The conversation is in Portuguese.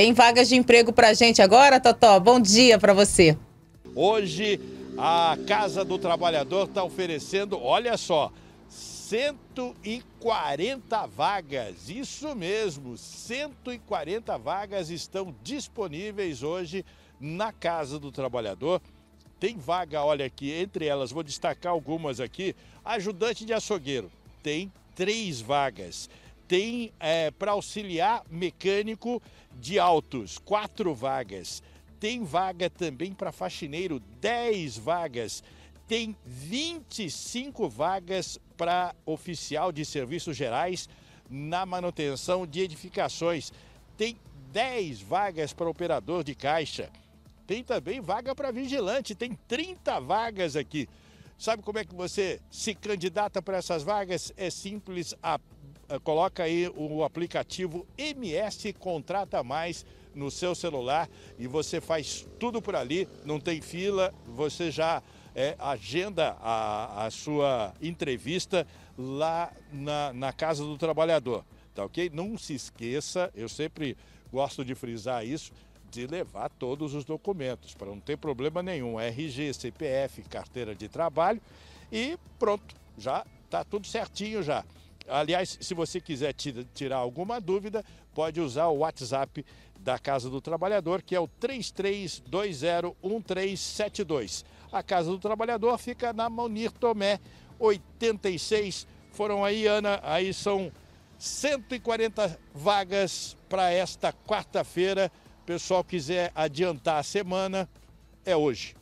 Tem vagas de emprego para a gente agora, Totó? Bom dia para você. Hoje, a Casa do Trabalhador está oferecendo, olha só, 140 vagas. Isso mesmo, 140 vagas estão disponíveis hoje na Casa do Trabalhador. Tem vaga, olha aqui, entre elas, vou destacar algumas aqui. Ajudante de açougueiro, tem três vagas tem é, para auxiliar mecânico de autos, quatro vagas. Tem vaga também para faxineiro, 10 vagas. Tem 25 vagas para oficial de serviços gerais na manutenção de edificações. Tem 10 vagas para operador de caixa. Tem também vaga para vigilante, tem 30 vagas aqui. Sabe como é que você se candidata para essas vagas? É simples, apenas ah, coloca aí o aplicativo MS Contrata Mais no seu celular e você faz tudo por ali, não tem fila, você já é, agenda a, a, sua entrevista lá na, na Casa do Trabalhador, tá ok? Não se esqueça, eu sempre gosto de frisar isso, de levar todos os documentos, para não ter problema nenhum, RG, CPF, carteira de trabalho e pronto, já está tudo certinho já. Aliás, se você quiser tirar alguma dúvida, pode usar o WhatsApp da Casa do Trabalhador, que é o 33201372. A Casa do Trabalhador fica na Monir Tomé 86. Foram aí, Ana, aí são 140 vagas para esta quarta-feira. Pessoal quiser adiantar a semana, é hoje.